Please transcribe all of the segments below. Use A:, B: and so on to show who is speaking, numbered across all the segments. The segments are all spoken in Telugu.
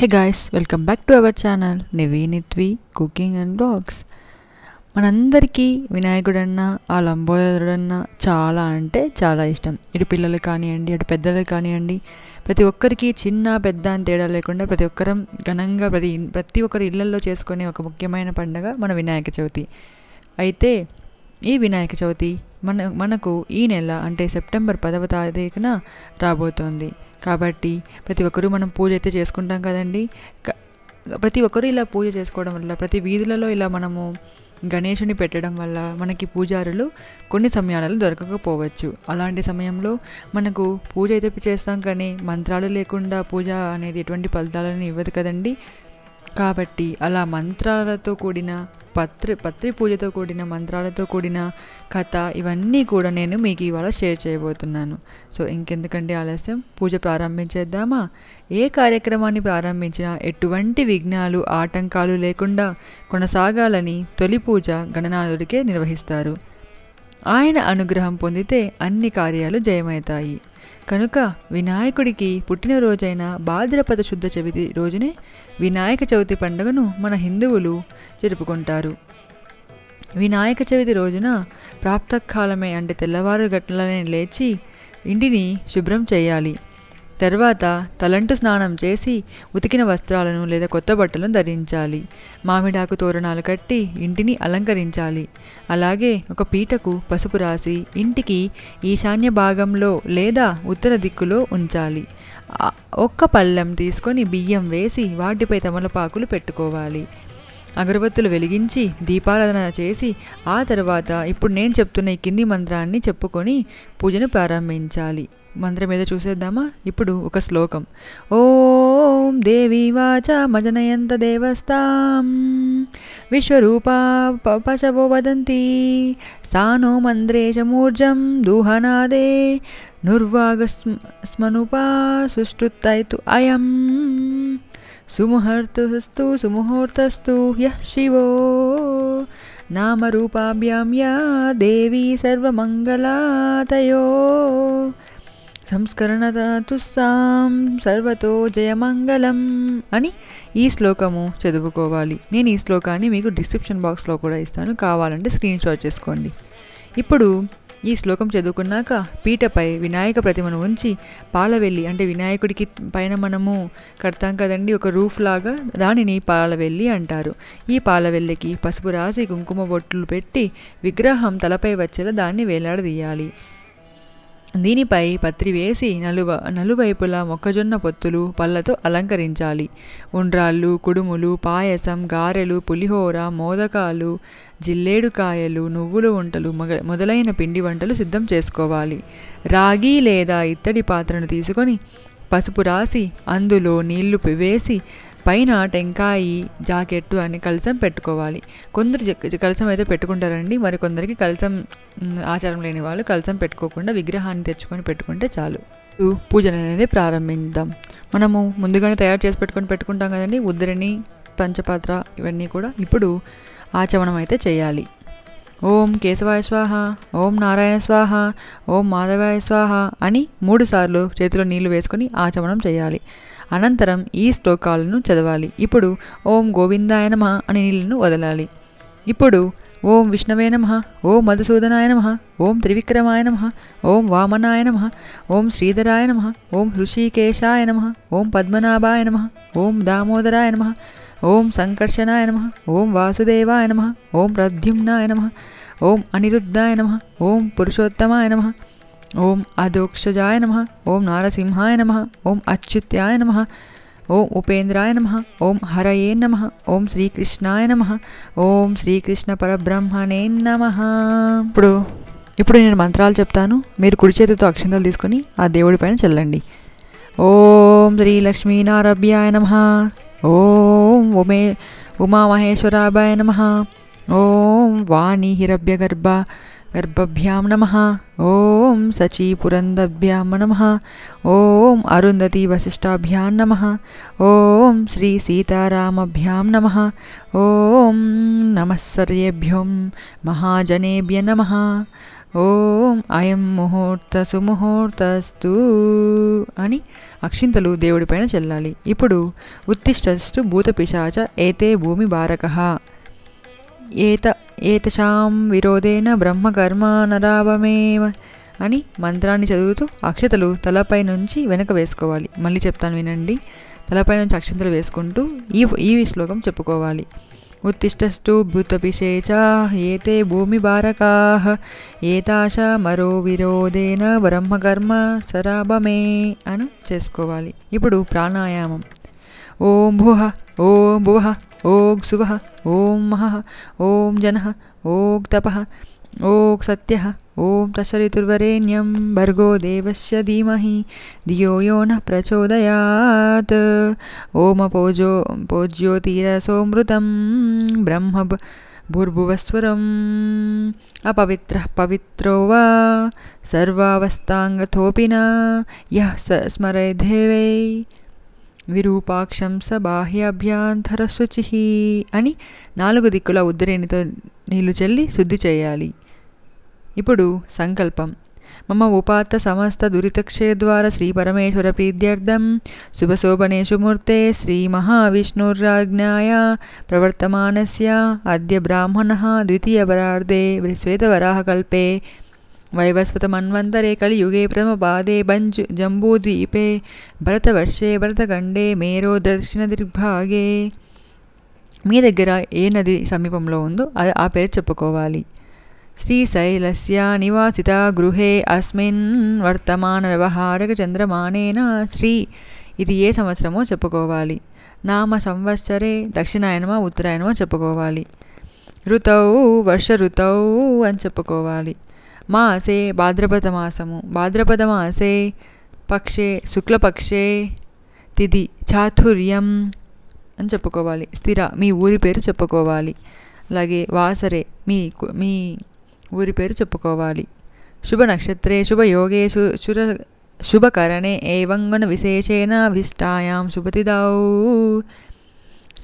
A: hey guys welcome back to our channel నివీనిత్వి కుకింగ్ అండ్ బ్లాగ్స్ మనందరికీ వినాయకుడన్నా ఆ లంబోదరుడన్నా చాలా అంటే చాలా ఇష్టం ఇటు పిల్లలు కానివ్వండి అటు పెద్దలు కానివ్వండి ప్రతి ఒక్కరికి చిన్న పెద్ద అని తేడా లేకుండా ప్రతి ఒక్కరం ఘనంగా ప్రతి ప్రతి ఒక్కరి ఇళ్లలో చేసుకునే ఒక ముఖ్యమైన పండుగ మన వినాయక చవితి అయితే ఈ వినాయక చవితి మన మనకు ఈ నెల అంటే సెప్టెంబర్ పదవ తారీఖున రాబోతోంది కాబట్టి ప్రతి ఒక్కరూ మనం పూజ అయితే చేసుకుంటాం కదండి ప్రతి ఒక్కరూ ఇలా పూజ చేసుకోవడం వల్ల ప్రతి వీధులలో ఇలా మనము గణేషుని పెట్టడం వల్ల మనకి పూజారులు కొన్ని సమయాలలో దొరకకపోవచ్చు అలాంటి సమయంలో మనకు పూజ అయితే చేస్తాం కానీ మంత్రాలు లేకుండా పూజ అనేది ఎటువంటి ఫలితాలను ఇవ్వదు కదండి కాబట్టి అలా మంత్రాలతో కూడిన పత్రి పత్రి పూజతో కూడిన మంత్రాలతో కూడిన కథ ఇవన్నీ కూడా నేను మీకు ఇవాళ షేర్ చేయబోతున్నాను సో ఇంకెందుకంటే ఆలస్యం పూజ ప్రారంభించేద్దామా ఏ కార్యక్రమాన్ని ప్రారంభించినా ఎటువంటి విఘ్నాలు ఆటంకాలు లేకుండా కొనసాగాలని తొలి పూజ గణనాథుడికే నిర్వహిస్తారు ఆయన అనుగ్రహం పొందితే అన్ని కార్యాలు జయమవుతాయి కనుక వినాయకుడికి పుట్టినరోజైన భాద్రపద శుద్ధ చవితి రోజునే వినాయక చవితి పండుగను మన హిందువులు జరుపుకుంటారు వినాయక చవితి రోజున ప్రాప్తకాలమే అంటే తెల్లవారు గట్లనే లేచి ఇంటిని శుభ్రం చేయాలి తర్వాత తలంటు స్నానం చేసి ఉతికిన వస్త్రాలను లేదా కొత్త బట్టలను ధరించాలి మామిడాకు తోరణాలు కట్టి ఇంటిని అలంకరించాలి అలాగే ఒక పీటకు పసుపు రాసి ఇంటికి ఈశాన్య భాగంలో లేదా ఉత్తర దిక్కులో ఉంచాలి ఒక్క పళ్ళెం తీసుకొని బియ్యం వేసి వాటిపై తమలపాకులు పెట్టుకోవాలి అగరబత్తులు వెలిగించి దీపారాధన చేసి ఆ తర్వాత ఇప్పుడు నేను చెప్తున్న ఈ కింది మంత్రాన్ని చెప్పుకొని పూజను ప్రారంభించాలి మంత్రం ఏదో చూసేద్దామా ఇప్పుడు ఒక శ్లోకం ఓం దేవి వాచ మజనయంత దేవస్థాం విశ్వరూపా పశవో వదంతి సానో మంద్రేశమూర్జం దూహనాదే నుర్వాగ స్మనుపా సుష్టుత్తైతు అయం సుముహర్తుస్తు సుముహూర్తస్తు య శివో నామరూపాభ్యాం యా దేవీ సర్వమంగళాతయో సంస్కరణదాతు సాం సర్వతో జయమంగళం అని ఈ శ్లోకము చదువుకోవాలి నేను ఈ శ్లోకాన్ని మీకు డిస్క్రిప్షన్ బాక్స్లో కూడా ఇస్తాను కావాలంటే స్క్రీన్ షాట్ చేసుకోండి ఇప్పుడు ఈ శ్లోకం చదువుకున్నాక పీటపై వినాయక ప్రతిమను ఉంచి పాలవెల్లి అంటే వినాయకుడికి పైన మనము కడతాం కదండి ఒక రూఫ్ లాగా దానిని పాలవెల్లి అంటారు ఈ పాలవెల్లికి పసుపు రాసి కుంకుమ బొట్లు పెట్టి విగ్రహం తలపై వచ్చేలా దాన్ని వేలాడదీయాలి దీనిపై పత్రి వేసి నలువ నలువైపులా మొక్కజొన్న పొత్తులు పళ్ళతో అలంకరించాలి ఉండ్రాళ్ళు కుడుములు పాయసం గారెలు పులిహోర మోదకాలు జిల్లేడుకాయలు నువ్వుల వంటలు మొగ మొదలైన పిండి వంటలు సిద్ధం చేసుకోవాలి రాగి లేదా ఇత్తడి పాత్రను తీసుకొని పసుపు రాసి అందులో నీళ్లు వేసి పైన టెంకాయి జాకెట్టు అని కలసం పెట్టుకోవాలి కొందరు కలసం అయితే పెట్టుకుంటారండి మరి కొందరికి కలసం ఆచారం లేని వాళ్ళు కలసం పెట్టుకోకుండా విగ్రహాన్ని తెచ్చుకొని పెట్టుకుంటే చాలు పూజను అనేది ప్రారంభిద్దాం మనము ముందుగానే తయారు చేసి పెట్టుకొని పెట్టుకుంటాం కదండి ఉద్దరిని పంచపాత్ర ఇవన్నీ కూడా ఇప్పుడు ఆచమనం అయితే చేయాలి ఓం కేశవాయ స్వాహ ఓం నారాయణ స్వాహ ఓం మాధవాయ స్వాహ అని మూడుసార్లు చేతిలో నీళ్లు వేసుకొని ఆచమనం చేయాలి అనంతరం ఈ శ్లోకాలను చదవాలి ఇప్పుడు ఓం గోవిందాయ నమ అని నీళ్ళను వదలాలి ఇప్పుడు ఓం విష్ణవే నమ ఓం మధుసూదనాయ నమ ఓం త్రివిక్రమాయ నమ ఓం వామనాయ నమ ఓం శ్రీధరాయ నమ ఓం హృషికేశాయ నమ ఓం పద్మనాభాయ నమ ఓం దామోదరాయ నమ ఓం సంకర్షణాయ నమ ఓం వాసుదేవాయ నమ ఓం ప్రద్యుమ్నాయ నమ ఓం అనిరుద్ధాయ నమ ఓం పురుషోత్తమాయ నమ ఓం అధోక్షజాయ నమ ఓం నారసింహాయ నమ ఓం అచ్యుత్యాయ నమ ఓం ఉపేంద్రాయ నమ ఓం హరయే నమ ఓం శ్రీకృష్ణాయ నమ ఓం శ్రీకృష్ణ పరబ్రహ్మణే నమ ఇప్పుడు ఇప్పుడు నేను మంత్రాలు చెప్తాను మీరు కుడి చేతితో అక్షంతలు తీసుకొని ఆ దేవుడి పైన చల్లండి ఓం శ్రీ నమ ఓం ఉమే ఉమామహేశ్వరాభాయ నమ ఓం వాణి హిరభ్యగర్భ గర్భభ్యాం నమ ఓం సచీపురందభ్యాం నమ ఓం అరుంధతి వశిష్టాభ్యాం నమ ఓం శ్రీ సీతారామభ్యాం నమ ఓం నమస్సర్యేభ్యోం మహాజనేభ్య నమ ఓం అయం ముహూర్త సుముహూర్తస్తు అని అక్షింతలు దేవుడిపైన చెల్లాలి ఇప్పుడు ఉత్తిష్టస్టు భూతపిశాచ ఏతే భూమి బారక ఏత ఏతషాం విరోధేన బ్రహ్మకర్మా నరాభమేమ అని మంత్రాన్ని చదువుతూ అక్షతలు తలపై నుంచి వెనక వేసుకోవాలి మళ్ళీ చెప్తాను వినండి తలపై నుంచి అక్షంతలు వేసుకుంటూ ఈ ఈ శ్లోకం చెప్పుకోవాలి ఉత్తిష్టస్టు భూతపిశేచా ఏతే భూమి భారకా ఏతాశ మరో విరోధేన బ్రహ్మకర్మ సరాభమే అని చేసుకోవాలి ఇప్పుడు ప్రాణాయామం ఓం భుహ ఓం భుహ ॐ सुवः ॐ महः ॐ जनः ॐ तपः ॐ सत्यः ॐ तशरितुर्वरेण्यं भर्गो देवस्य धीमहि धियो यो न प्रचोदयात ओम पोजो पोज्योतिरसोमृतं ब्रह्म भूर्भुवस्वर अपवित्रः पवित्रो वा सर्वावस्थाङ्गतोऽपि न यः स स्मरे देवै విరూపాక్షం స బాహ్యాభ్యాంతరశుచిః అని నాలుగు దిక్కుల ఉద్దరేణితో నీళ్లు చల్లి శుద్ధి చేయాలి ఇప్పుడు సంకల్పం మమ ఉపాత్త సమస్త దురితక్షయద్వార శ్రీ పరమేశ్వర ప్రీత్యర్థం శుభశోభనేషు మూర్తే శ్రీ మహావిష్ణుర్రాజ్ఞాయ ప్రవర్తమానస్య అద్య బ్రాహ్మణ ద్వితీయ వరార్ధే శ్వేతవరాహకల్పే మన్వంతరే वैवस्वतमन्वन्तरे कलियुगे प्रथमपादे बञ्ज् భరతవర్షే भरतवर्षे మేరో దక్షిణ दक्षिणदिग्भागे మీ దగ్గర ఏ నది సమీపంలో ఉందో ఆ పేరు చెప్పుకోవాలి శ్రీశైలస్య నివాసిత గృహే అస్మిన్ వర్తమాన వ్యవహారక చంద్రమానేన శ్రీ ఇది ఏ సంవత్సరమో చెప్పుకోవాలి నామ సంవత్సరే దక్షిణాయనమా ఉత్తరాయనమా చెప్పుకోవాలి ఋతౌ వర్ష ఋతౌ అని చెప్పుకోవాలి మాసే భాద్రపద మాసము భాద్రపద మాసే పక్షే శుక్లపక్షే తిది చాతుర్యం అని చెప్పుకోవాలి స్థిర మీ ఊరి పేరు చెప్పుకోవాలి అలాగే వాసరే మీ మీ ఊరి పేరు చెప్పుకోవాలి శుభ నక్షత్రే శుభయోగే శుర శుభకరణే ఏవంగన విష్టాయాం శుభతిదౌ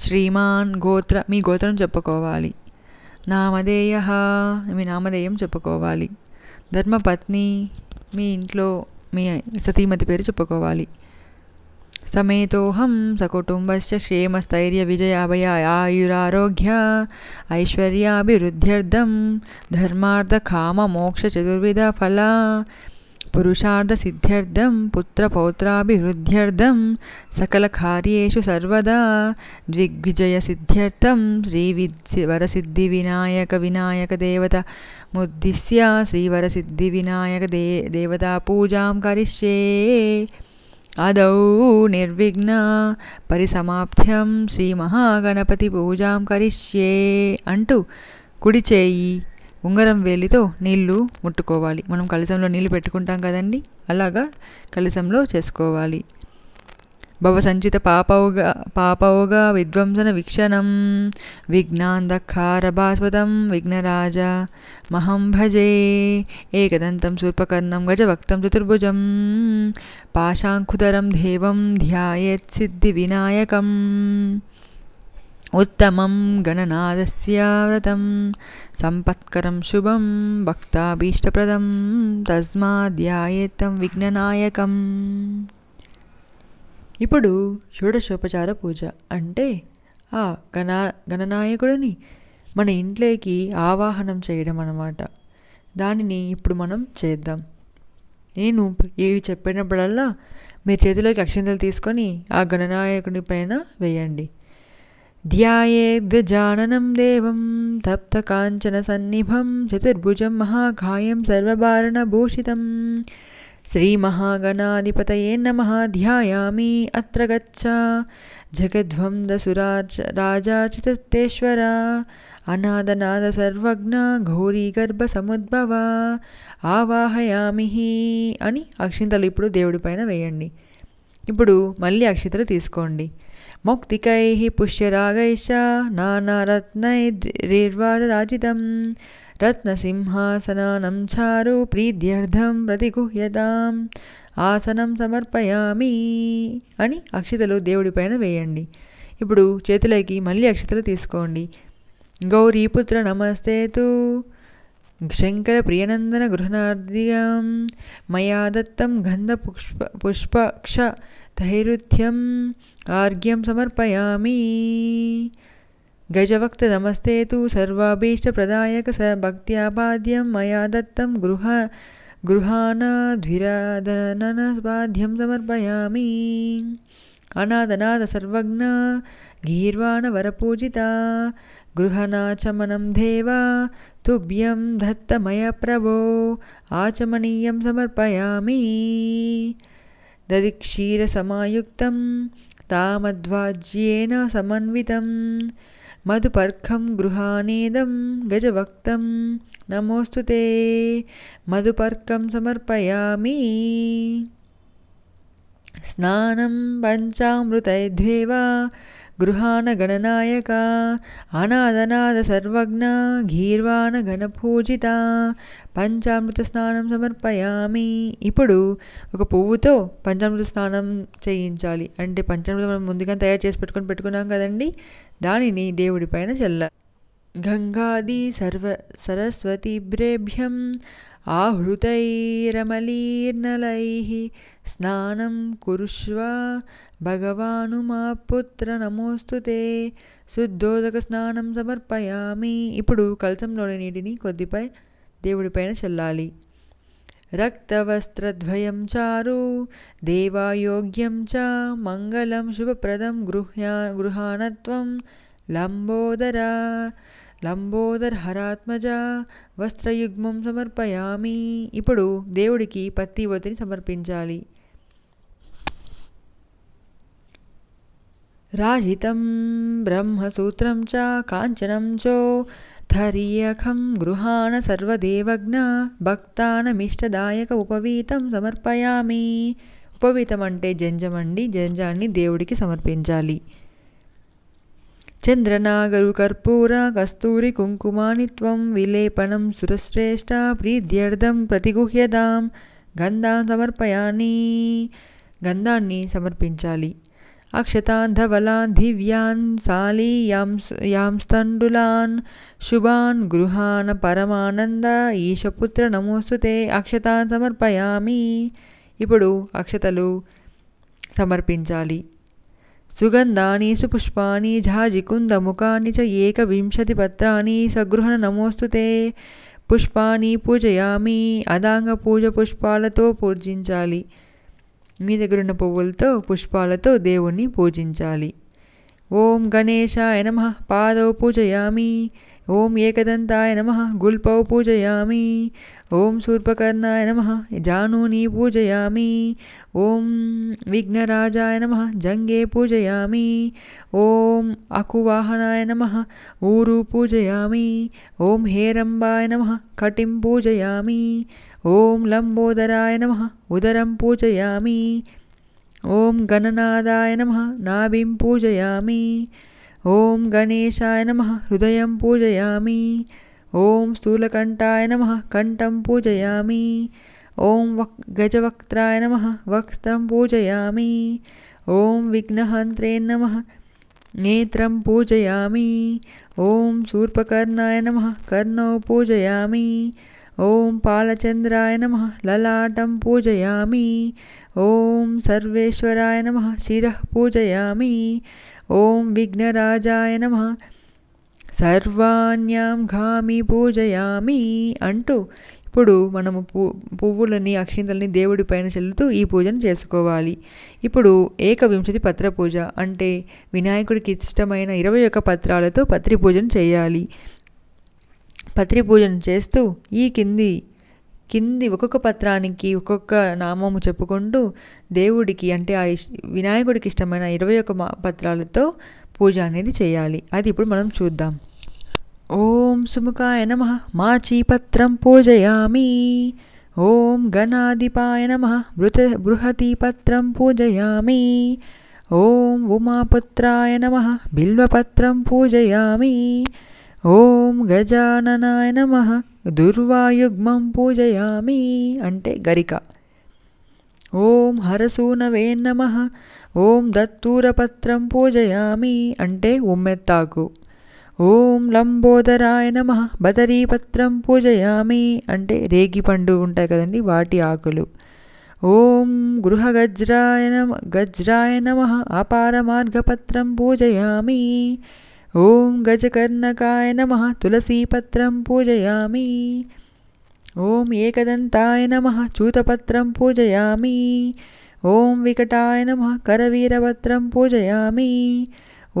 A: శ్రీమాన్ గోత్ర మీ గోత్రం చెప్పుకోవాలి నామధేయ మీ నామధేయం చెప్పుకోవాలి ధర్మపత్ని మీ ఇంట్లో మీ సతీమతి పేరు చెప్పుకోవాలి సమేతోహం సకుటుంబస్ క్షేమస్థైర్య అభయ ఆయురారోగ్య ఐశ్వర్యాభివృద్ధ్యర్థం ధర్మార్థ కామ మోక్ష చతుర్విధ ఫల పురుషార్థ పురుషార్థసిద్ధ్యర్థం పుత్రపౌత్రాభివృద్ధ్యర్థం కార్యేషు సర్వదా ద్విగ్విజయ దిగ్విజయసిద్ధ్యర్థం శ్రీవిద్సి వరసిద్ధి వినాయక వినాయక దేవత ముద్దిశ్య వినాయక దే దేవతా పూజాం కరిష్యే అదౌ నిర్విఘ్న పరిసమాప్త్యం శ్రీ మహాగణపతి పూజాం కరిష్యే అంటూ కుడి చేయి ఉంగరం వేలితో నీళ్లు ముట్టుకోవాలి మనం కలసంలో నీళ్లు పెట్టుకుంటాం కదండి అలాగా కలసంలో చేసుకోవాలి భవసంచిత పాపౌగా పాపౌగా విధ్వంసన వీక్షణం విఘ్నాంధకార భాస్వతం విఘ్నరాజ మహం భజే ఏకదంతం శూర్పకర్ణం గజవక్తం చతుర్భుజం పాశాంకుదరం దేవం ధ్యాయత్ సిద్ధి వినాయకం ఉత్తమం గణనాదస్యావ్రతం సంపత్కరం శుభం భక్తాభీష్టప్రదం भक्ताभीष्टप्रदं విఘ్ననాయకం ఇప్పుడు షోడశోపచార పూజ అంటే ఆ గణ గణనాయకుడిని మన ఇంట్లోకి ఆవాహనం చేయడం అన్నమాట దానిని ఇప్పుడు మనం చేద్దాం నేను ఇవి చెప్పినప్పుడల్లా మీ చేతిలోకి అక్షంతలు తీసుకొని ఆ గణనాయకుని పైన వేయండి ధ్యాయేద్జానం దేవం తప్త కాంచన సన్నిభం చతుర్భుజం మహాకాయం భూషితం శ్రీమహాగణాధిపతయే నమ ధ్యాయామి అత్ర గచ్చ జగధ్వం దసురాజ రాజాచితేశ్వర అనాదనాదసర్వ్న ఘోరీగర్భసముద్భవ ఆవాహయామి అని అక్షింతలు ఇప్పుడు దేవుడిపైన వేయండి ఇప్పుడు మళ్ళీ అక్షితలు తీసుకోండి ముక్తికై पुष्यरागैश्च नानारत्नैर्वारराजितं रत्नसिंहासनानं చారు ప్రీత్యర్థం ప్రతిగుహ్యతాం ఆసనం సమర్పయామి అని అక్షతలు దేవుడిపైన వేయండి ఇప్పుడు చేతులకి మళ్ళీ అక్షతలు తీసుకోండి గౌరీపుత్ర నమస్తే శంకర ప్రియనందన గృహనార్దియం మయా దత్తం గంధ పుష్ప పుష్పక్ష धैरुध्यम् आर्घ्यं समर्पयामि गजभक्तनमस्ते तु सर्वाभीष्टप्रदायकसभक्त्यापाद्यं मया दत्तं गृह गृहाणाधिरादननपाध्यं समर्पयामि अनादनादसर्वज्ञ गीर्वाणवरपूजिता गृहनाचमनं देवा तुभ्यं धत्तमय प्रभो आचमनीयं समर्पयामि दधिक्षीरसमायुक्तं तामध्वाज्येन समन्वितं मधुपर्खं गृहानेदं गजवक्तं नमोऽस्तु ते मधुपर्कं समर्पयामि स्नानं पञ्चामृते గృహాన గణనాయక అనాదనాద సర్వజ్ఞ గీర్వాణ గణపూజిత పంచామృత స్నానం సమర్పయామి ఇప్పుడు ఒక పువ్వుతో పంచామృత స్నానం చేయించాలి అంటే పంచామృతం మనం ముందుగా తయారు చేసి పెట్టుకొని పెట్టుకున్నాం కదండి దానిని దేవుడిపైన చల్ల గంగాది సర్వ సరస్వతిభ్రేభ్యం ఆహృతైరమలీర్నలై స్నానం కురుష్వ భగవాను మా పుత్ర నమోస్తుతే శుద్ధోదక స్నానం సమర్పయామి ఇప్పుడు కలసంలోని నీటిని కొద్దిపై దేవుడిపైన చల్లాలి రక్తవస్త్రద్వయం చారు దేవాయోగ్యం చ మంగళం శుభప్రదం గృహ్యా గృహాణత్వం లంబోదర లంబోదర్హరాత్మజ వస్త్రయుగ్మం సమర్పయామి ఇప్పుడు దేవుడికి పత్తివతిని సమర్పించాలి రాజితం బ్రహ్మసూత్రం చ కాంచనం చో ధరియఖం గృహాణ సర్వదేవజ్ఞ భక్తానమిష్టదాయక ఉపవీతం సమర్పయామి ఉపవీతం అంటే జంజమండి జంజాన్ని దేవుడికి సమర్పించాలి చంద్రనాగరు కర్పూర కస్తూరి కుంకుమానిత్వం విలేపనం సురశ్రేష్ట ప్రీత్యర్థం ప్రతిగుహ్యదాం గంధాన్ సమర్పయాని గంధాన్ని సమర్పించాలి అక్షతాంధవలాన్ దివ్యాన్ సాలీయాంస్ యాంస్తండులాన్ శుభాన్ గృహాన్ పరమానంద ఈశపుత్ర నమోస్తుతే అక్షతాన్ సమర్పయామి ఇప్పుడు అక్షతలు సమర్పించాలి సుగంధాని సుపుష్పాని ఝాజికుందముఖాని చ ఏకవింశతి పత్రాన్ని సగృహణ నమోస్తుతే పుష్పాన్ని పూజయామి అదాంగ పూజ పుష్పాలతో పూజించాలి మీ దగ్గర ఉన్న పువ్వులతో పుష్పాలతో దేవుణ్ణి పూజించాలి ఓం గణేశాయ నమ పాదౌ పూజయామి ఓం ఏకదంతాయ నమ గుల్పౌ పూజయామి ఓం శూర్పకర్ణాయ నమ జానూని పూజయామి ॐ विघ्नराजाय नमः जङ्गे पूजयामि ॐ अकुवाहनाय नमः पूजयामि ॐ हेरम्बाय नमः कटिं पूजयामि ॐ लम्बोदराय नमः उदरं पूजयामि ॐ गणनादाय नमः नाभिं पूजयामि ॐ गणेशाय नमः हृदयं पूजयामि ॐ स्थूलकण्ठाय नमः कण्ठं पूजयामि ओं वक् गजवक्त्राय नम वक्त पूजयामी ओं विघ्नहंत्रे नम नेत्र पूजयामी ओं शूर्पकर्णा नम कर्ण पूजयामी ओं पालचंद्राय नम ललाटम पूजयामी ओं सर्वेराय नम शिरः पूजयामि ॐ विघ्नराजाय नमः सर्वाण्यां घामि पूजयामी अंटू ఇప్పుడు మనము పువ్వు పువ్వులని అక్షింతలని దేవుడి పైన చల్లుతూ ఈ పూజను చేసుకోవాలి ఇప్పుడు ఏకవింశతి పత్ర పూజ అంటే వినాయకుడికి ఇష్టమైన ఇరవై ఒక్క పత్రాలతో పత్రి పూజను చేయాలి పత్రి పూజను చేస్తూ ఈ కింది కింది ఒక్కొక్క పత్రానికి ఒక్కొక్క నామము చెప్పుకుంటూ దేవుడికి అంటే ఆ వినాయకుడికి ఇష్టమైన ఇరవై ఒక్క పత్రాలతో పూజ అనేది చేయాలి అది ఇప్పుడు మనం చూద్దాం ఓం సుముఖాయ నమ మాచీపత్రం పూజయామి ఓం గణాధిపాయ నమ బృత బృహతీపత్రం పూజయామి ఓం ఉమాపుత్రాయ నమ బిల్వపత్రం పూజయామి ఓం గజాననాయ నమ దుర్వాయుగ్మం పూజయామి అంటే గరిక ఓం హరసూనవే నమ ఓం దత్తూరపత్రం పూజయామి అంటే ఉమ్మెత్తాకు ఓం లంబోదరాయ నమ బదరీపత్రం పూజయామి అంటే రేగి పండు ఉంటాయి కదండి వాటి ఆకులు ఓం గృహగజ్రాయ నమ గజ్రాయ నమ అపార మార్గపత్రం పూజయామి ఓం గజకర్ణకాయ నమ తులసీపత్రం పూజయామి ఓం ఏకదంతాయ నమ చూతపత్రం పూజయామి ఓం వికటాయ నమ కరవీరపత్రం పూజయామి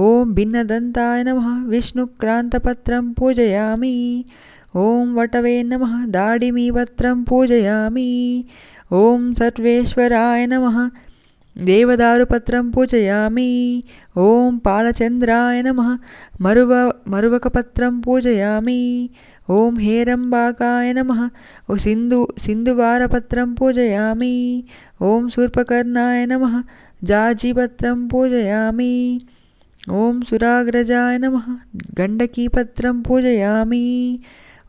A: ओं भिन्नदंताय नम विष्णुक्रान्तपत्रं पूजयामी ओं वटवे नम दाडिमीपत्रं पूजयामी ओं सर्वेराय नम देवदारुपत्र पूजयामी ओं पालचंद्राय नम मरव मरवकपत्र पूजयामी ओं हेरंबाकाय नम सिंधु सिंधुवारपत्र पूजयामी ओं सूर्पकर्णाय नम जाजीपत्र पूजयामी ॐ सुराग्रजाय नमः गण्डकीपत्रं पूजयामि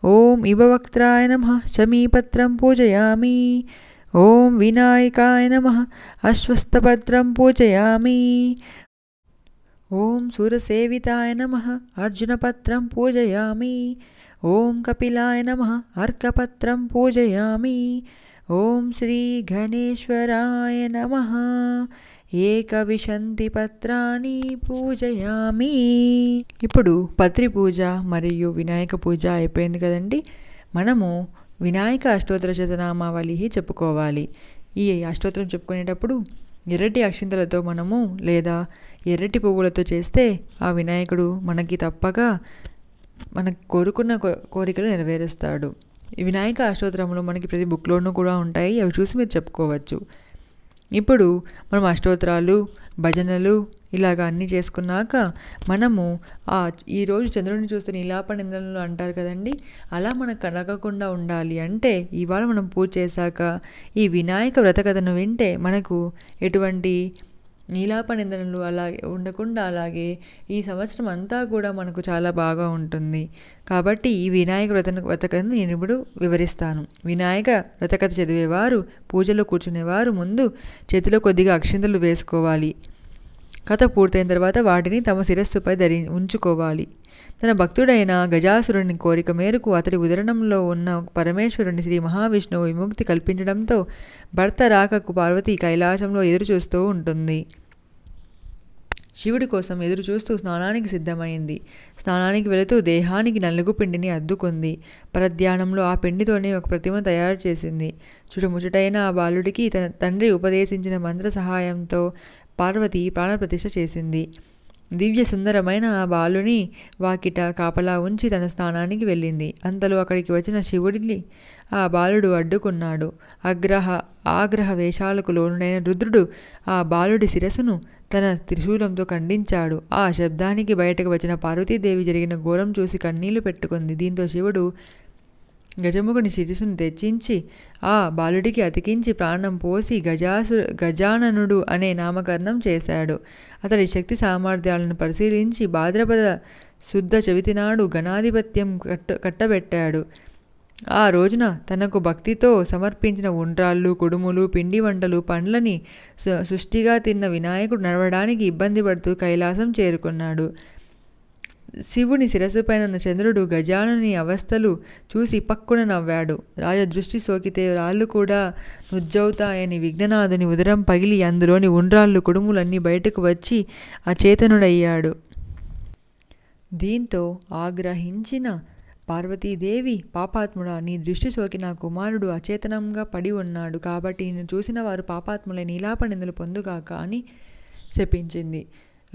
A: ॐ इबवक्त्राय नमः शमीपत्रं पूजयामि ॐ विनायकाय नमः अश्वस्थपत्रं पूजयामि ॐ सुरसेविताय नमः अर्जुनपत्रं पूजयामि ॐ कपिलाय नमः अर्कपत्रं पूजयामि ॐ श्रीगणेश्वराय नमः ఏకవిశంతి పత్రాన్ని పూజయామి ఇప్పుడు పత్రి పూజ మరియు వినాయక పూజ అయిపోయింది కదండి మనము వినాయక అష్టోత్తర శతనామావళి చెప్పుకోవాలి ఈ అష్టోత్తరం చెప్పుకునేటప్పుడు ఎర్రటి అక్షింతలతో మనము లేదా ఎర్రటి పువ్వులతో చేస్తే ఆ వినాయకుడు మనకి తప్పగా మనకు కోరుకున్న కోరికలు నెరవేరుస్తాడు వినాయక అష్టోత్తరములు మనకి ప్రతి బుక్లోనూ కూడా ఉంటాయి అవి చూసి మీరు చెప్పుకోవచ్చు ఇప్పుడు మనం అష్టోత్తరాలు భజనలు ఇలాగ అన్నీ చేసుకున్నాక మనము ఆ ఈరోజు చంద్రుడిని చూస్తే నిందనలు అంటారు కదండి అలా మనకు కలగకుండా ఉండాలి అంటే ఇవాళ మనం పూజ చేశాక ఈ వినాయక వ్రత కథను వింటే మనకు ఎటువంటి నీలాప నిందనలు అలాగే ఉండకుండా అలాగే ఈ సంవత్సరం అంతా కూడా మనకు చాలా బాగా ఉంటుంది కాబట్టి ఈ వినాయక వ్రత వ్రతకథను నేను ఇప్పుడు వివరిస్తాను వినాయక వ్రతకథ చదివేవారు పూజలో కూర్చునేవారు ముందు చేతిలో కొద్దిగా అక్షింతలు వేసుకోవాలి కథ పూర్తయిన తర్వాత వాటిని తమ శిరస్సుపై ధరి ఉంచుకోవాలి తన భక్తుడైన గజాసురుని కోరిక మేరకు అతడి ఉదరణంలో ఉన్న పరమేశ్వరుని శ్రీ మహావిష్ణువు విముక్తి కల్పించడంతో భర్త రాకకు పార్వతి కైలాసంలో ఎదురుచూస్తూ ఉంటుంది శివుడి కోసం ఎదురు చూస్తూ స్నానానికి సిద్ధమైంది స్నానానికి వెళుతూ దేహానికి నలుగు పిండిని అద్దుకుంది పరధ్యానంలో ఆ పిండితోనే ఒక ప్రతిమ తయారు చేసింది చుటుముచుటైన ఆ బాలుడికి తన తండ్రి ఉపదేశించిన మంత్ర సహాయంతో పార్వతి ప్రాణప్రతిష్ఠ చేసింది దివ్య సుందరమైన ఆ బాలుని వాకిట కాపలా ఉంచి తన స్థానానికి వెళ్ళింది అంతలో అక్కడికి వచ్చిన శివుడిని ఆ బాలుడు అడ్డుకున్నాడు అగ్రహ ఆగ్రహ వేషాలకు లోనుడైన రుద్రుడు ఆ బాలుడి శిరస్సును తన త్రిశూలంతో ఖండించాడు ఆ శబ్దానికి బయటకు వచ్చిన పార్వతీదేవి జరిగిన ఘోరం చూసి కన్నీళ్లు పెట్టుకుంది దీంతో శివుడు గజముఖుని శిరసును తెచ్చించి ఆ బాలుడికి అతికించి ప్రాణం పోసి గజాసు గజాననుడు అనే నామకరణం చేశాడు అతడి శక్తి సామర్థ్యాలను పరిశీలించి భాద్రపద శుద్ధ చవితి నాడు గణాధిపత్యం కట్ట కట్టబెట్టాడు ఆ రోజున తనకు భక్తితో సమర్పించిన ఉండ్రాళ్ళు కుడుములు పిండి వంటలు పండ్లని సృష్టిగా తిన్న వినాయకుడు నడవడానికి ఇబ్బంది పడుతూ కైలాసం చేరుకున్నాడు శివుని ఉన్న చంద్రుడు గజానుని అవస్థలు చూసి పక్కున నవ్వాడు రాజ దృష్టి సోకితే రాళ్ళు కూడా నుజ్జవుతాయని విఘ్ననాథుని ఉదరం పగిలి అందులోని ఉండ్రాళ్ళు కుడుములన్నీ బయటకు వచ్చి అచేతనుడయ్యాడు దీంతో ఆగ్రహించిన పార్వతీదేవి పాపాత్ముడా నీ దృష్టి సోకి నా కుమారుడు అచేతనంగా పడి ఉన్నాడు కాబట్టి నిన్ను చూసిన వారు పాపాత్ములై నిందలు పొందుగాక అని శపించింది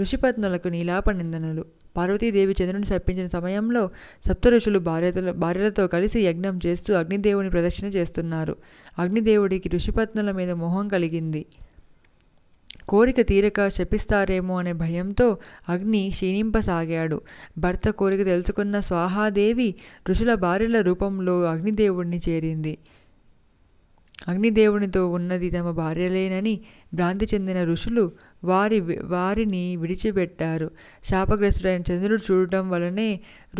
A: ఋషిపత్నులకు నీలాపనిందనులు పార్వతీదేవి చంద్రుని శప్పించిన సమయంలో ఋషులు భార్యతో భార్యలతో కలిసి యజ్ఞం చేస్తూ అగ్నిదేవుని ప్రదర్శన చేస్తున్నారు అగ్నిదేవుడికి ఋషిపత్నుల మీద మోహం కలిగింది కోరిక తీరక శపిస్తారేమో అనే భయంతో అగ్ని క్షీణింపసాగాడు భర్త కోరిక తెలుసుకున్న స్వాహాదేవి ఋషుల భార్యల రూపంలో అగ్నిదేవుడిని చేరింది అగ్నిదేవునితో ఉన్నది తమ భార్యలేనని భ్రాంతి చెందిన ఋషులు వారి వారిని విడిచిపెట్టారు శాపగ్రస్తుడైన చంద్రుడు చూడటం వలనే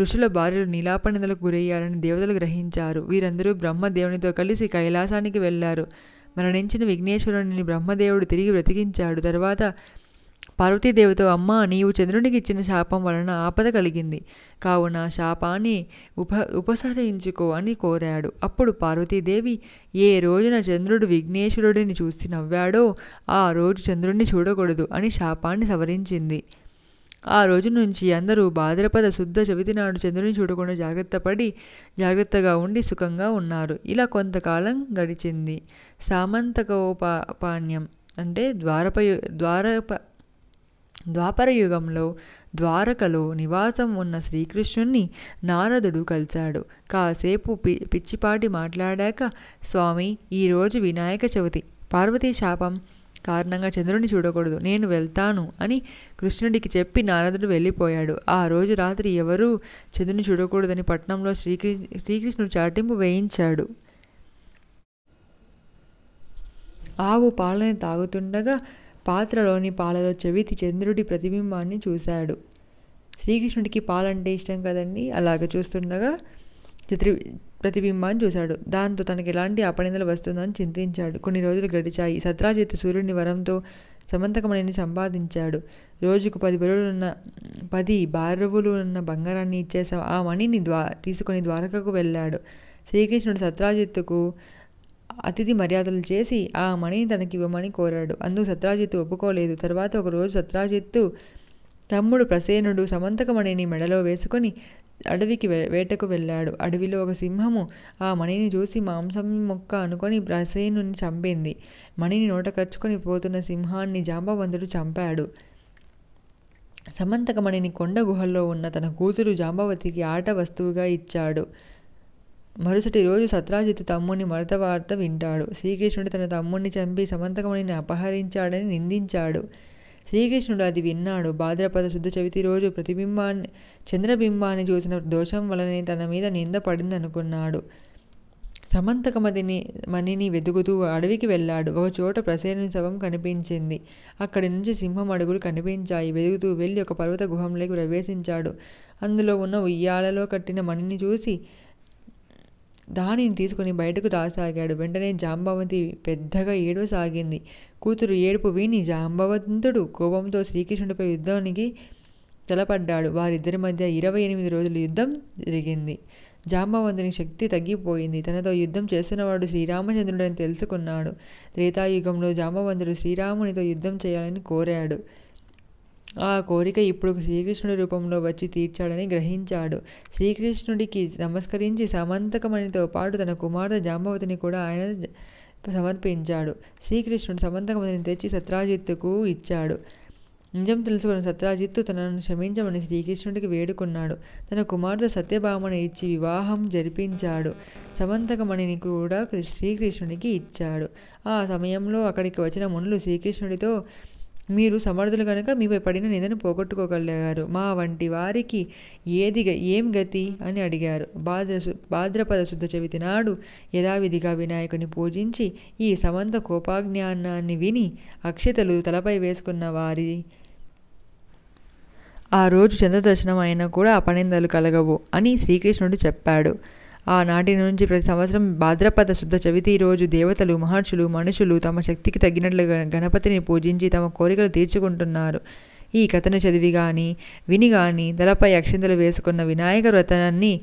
A: ఋషుల భార్యలు నీలాపనిందలకు గురయ్యారని దేవతలు గ్రహించారు వీరందరూ బ్రహ్మదేవునితో కలిసి కైలాసానికి వెళ్ళారు మరణించిన విఘ్నేశ్వరుని బ్రహ్మదేవుడు తిరిగి బ్రతికించాడు తర్వాత పార్వతీదేవితో అమ్మ నీవు చంద్రునికి ఇచ్చిన శాపం వలన ఆపద కలిగింది కావున శాపాన్ని ఉప ఉపసరించుకో అని కోరాడు అప్పుడు పార్వతీదేవి ఏ రోజున చంద్రుడు విఘ్నేశ్వరుడిని చూసి నవ్వాడో ఆ రోజు చంద్రుడిని చూడకూడదు అని శాపాన్ని సవరించింది ఆ రోజు నుంచి అందరూ భాద్రపద శుద్ధ చవితి నాడు చంద్రుని చూడకుండా జాగ్రత్త పడి జాగ్రత్తగా ఉండి సుఖంగా ఉన్నారు ఇలా కొంతకాలం గడిచింది సామంతకోపాపాణ్యం అంటే ద్వారపయు ద్వారప ద్వాపరయుగంలో ద్వారకలో నివాసం ఉన్న శ్రీకృష్ణుణ్ణి నారదుడు కలిశాడు కాసేపు పి పిచ్చిపాటి మాట్లాడాక స్వామి ఈరోజు వినాయక చవితి పార్వతీ శాపం కారణంగా చంద్రుని చూడకూడదు నేను వెళ్తాను అని కృష్ణుడికి చెప్పి నారదుడు వెళ్ళిపోయాడు ఆ రోజు రాత్రి ఎవరూ చంద్రుని చూడకూడదని పట్నంలో శ్రీకృ శ్రీకృష్ణుడు చాటింపు వేయించాడు ఆవు పాలని తాగుతుండగా పాత్రలోని పాలలో చవితి చంద్రుడి ప్రతిబింబాన్ని చూశాడు శ్రీకృష్ణుడికి పాలంటే ఇష్టం కదండి అలాగ చూస్తుండగా చిత్రి ప్రతిబింబాన్ని చూశాడు దాంతో తనకి ఎలాంటి అపనిందలు వస్తుందని చింతించాడు కొన్ని రోజులు గడిచాయి సత్రాజిత్ సూర్యుని వరంతో సమంతకమణిని సంపాదించాడు రోజుకు పది బరువులున్న పది బారువులు ఉన్న బంగారాన్ని ఇచ్చేసా ఆ మణిని ద్వా తీసుకొని ద్వారకకు వెళ్ళాడు శ్రీకృష్ణుడు సత్రాజిత్తుకు అతిథి మర్యాదలు చేసి ఆ మణిని తనకి ఇవ్వమని కోరాడు అందుకు సత్రాజిత్తు ఒప్పుకోలేదు తర్వాత ఒకరోజు సత్రాజిత్తు తమ్ముడు ప్రసేనుడు సమంతకమణిని మెడలో వేసుకొని అడవికి వేటకు వెళ్ళాడు అడవిలో ఒక సింహము ఆ మణిని చూసి మాంసం మొక్క అనుకొని ప్రసేనుని చంపింది మణిని నోట ఖర్చుకొని పోతున్న సింహాన్ని జాంబవంతుడు చంపాడు సమంతకమణిని కొండ గుహల్లో ఉన్న తన కూతురు జాంబవతికి ఆట వస్తువుగా ఇచ్చాడు మరుసటి రోజు సత్రాజిత్ తమ్ముని మరత వార్త వింటాడు శ్రీకృష్ణుడు తన తమ్ముణ్ణి చంపి సమంతకమణిని అపహరించాడని నిందించాడు శ్రీకృష్ణుడు అది విన్నాడు భాద్రపద శుద్ధ చవితి రోజు ప్రతిబింబాన్ని చంద్రబింబాన్ని చూసిన దోషం వలనే తన మీద నింద పడిందనుకున్నాడు సమంతకమతిని మణిని వెతుకుతూ అడవికి వెళ్ళాడు ఒక చోట ప్రసేన శవం కనిపించింది అక్కడి నుంచి సింహం అడుగులు కనిపించాయి వెతుకుతూ వెళ్ళి ఒక పర్వత గుహంలోకి ప్రవేశించాడు అందులో ఉన్న ఉయ్యాలలో కట్టిన మణిని చూసి దానిని తీసుకుని బయటకు రాసాగాడు వెంటనే జాంబవంతి పెద్దగా ఏడవ సాగింది కూతురు ఏడుపు విని జాంబవంతుడు కోపంతో శ్రీకృష్ణుడిపై యుద్ధానికి తలపడ్డాడు వారిద్దరి మధ్య ఇరవై ఎనిమిది రోజుల యుద్ధం జరిగింది జాంబవంతుని శక్తి తగ్గిపోయింది తనతో యుద్ధం చేస్తున్నవాడు శ్రీరామచంద్రుడని తెలుసుకున్నాడు త్రేతాయుగంలో జాంబవంతుడు శ్రీరామునితో యుద్ధం చేయాలని కోరాడు ఆ కోరిక ఇప్పుడు శ్రీకృష్ణుడి రూపంలో వచ్చి తీర్చాడని గ్రహించాడు శ్రీకృష్ణుడికి నమస్కరించి సమంతకమణితో పాటు తన కుమార్తె జాంబవతిని కూడా ఆయన సమర్పించాడు శ్రీకృష్ణుడు సమంతకమణిని తెచ్చి సత్రాజిత్తుకు ఇచ్చాడు నిజం తెలుసుకున్న సత్రాజిత్తు తనను క్షమించమని శ్రీకృష్ణుడికి వేడుకున్నాడు తన కుమార్తె సత్యభామను ఇచ్చి వివాహం జరిపించాడు సమంతకమణిని కూడా శ్రీకృష్ణుడికి ఇచ్చాడు ఆ సమయంలో అక్కడికి వచ్చిన మునులు శ్రీకృష్ణుడితో మీరు సమర్థులు కనుక మీపై పడిన నిందను పోగొట్టుకోగలిగారు మా వంటి వారికి ఏది ఏం గతి అని అడిగారు భాద్ర భాద్రపద శుద్ధ చవితి నాడు యథావిధిగా వినాయకుని పూజించి ఈ సమంత కోపాజ్ఞానాన్ని విని అక్షతలు తలపై వేసుకున్న వారి ఆ రోజు చంద్రదర్శనం అయినా కూడా అపనిందలు కలగవు అని శ్రీకృష్ణుడు చెప్పాడు ఆనాటి నుంచి ప్రతి సంవత్సరం భాద్రపద శుద్ధ చవితి రోజు దేవతలు మహర్షులు మనుషులు తమ శక్తికి తగినట్లుగా గణపతిని పూజించి తమ కోరికలు తీర్చుకుంటున్నారు ఈ కథను చదివి కానీ విని కానీ తలపై అక్షింతలు వేసుకున్న వినాయక వ్రతనాన్ని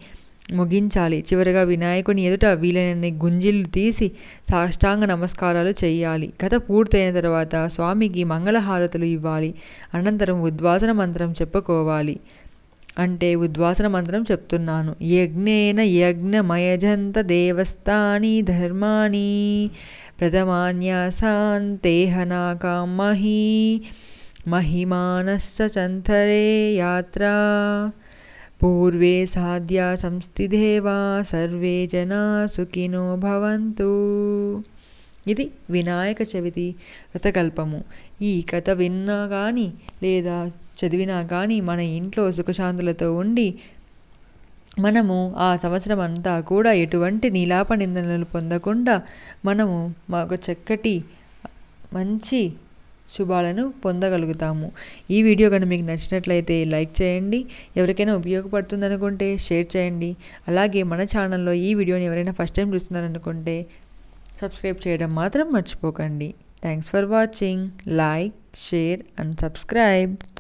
A: ముగించాలి చివరిగా వినాయకుని ఎదుట వీలైనన్ని గుంజిళ్ళు తీసి సాష్టాంగ నమస్కారాలు చేయాలి కథ పూర్తయిన తర్వాత స్వామికి మంగళహారతులు ఇవ్వాలి అనంతరం ఉద్వాసన మంత్రం చెప్పుకోవాలి అంటే ఉద్వాసన మంత్రం చెప్తున్నాను యజ్ఞేన యజ్ఞమయజంత దేవస్థాని ధర్మాణి ప్రథమాన్యాసాంతేహనాకామహి మహిమానశ్చ చంతరే యాత్రా పూర్వే సాధ్యా సంస్థిదేవా సర్వే జనా సుఖినో భవంతు ఇది వినాయక చవితి వ్రతకల్పము ఈ కథ విన్నా కానీ లేదా చదివినా కానీ మన ఇంట్లో సుఖశాంతులతో ఉండి మనము ఆ సంవత్సరం అంతా కూడా ఎటువంటి నీలాప నిందనలు పొందకుండా మనము మాకు చక్కటి మంచి శుభాలను పొందగలుగుతాము ఈ వీడియో కనుక మీకు నచ్చినట్లయితే లైక్ చేయండి ఎవరికైనా ఉపయోగపడుతుంది అనుకుంటే షేర్ చేయండి అలాగే మన ఛానల్లో ఈ వీడియోని ఎవరైనా ఫస్ట్ టైం చూస్తున్నారనుకుంటే సబ్స్క్రైబ్ చేయడం మాత్రం మర్చిపోకండి thanks for watching like share and subscribe